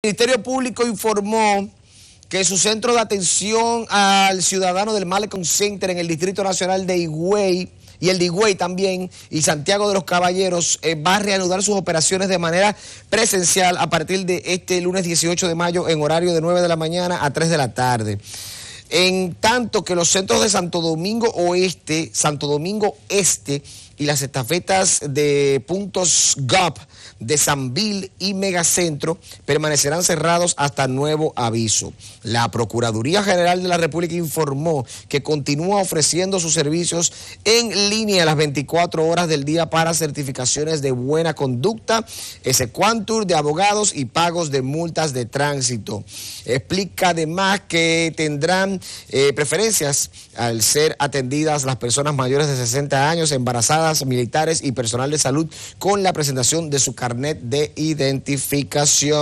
El Ministerio Público informó que su centro de atención al ciudadano del Malecon Center en el Distrito Nacional de Higüey y el de Higüey también y Santiago de los Caballeros eh, va a reanudar sus operaciones de manera presencial a partir de este lunes 18 de mayo en horario de 9 de la mañana a 3 de la tarde. En tanto que los centros de Santo Domingo Oeste, Santo Domingo Este, y las estafetas de puntos GAP de Sanvil y Megacentro permanecerán cerrados hasta nuevo aviso. La Procuraduría General de la República informó que continúa ofreciendo sus servicios en línea las 24 horas del día para certificaciones de buena conducta, ese quantur de abogados y pagos de multas de tránsito. Explica además que tendrán eh, preferencias al ser atendidas las personas mayores de 60 años, embarazadas, militares y personal de salud con la presentación de su carnet de identificación.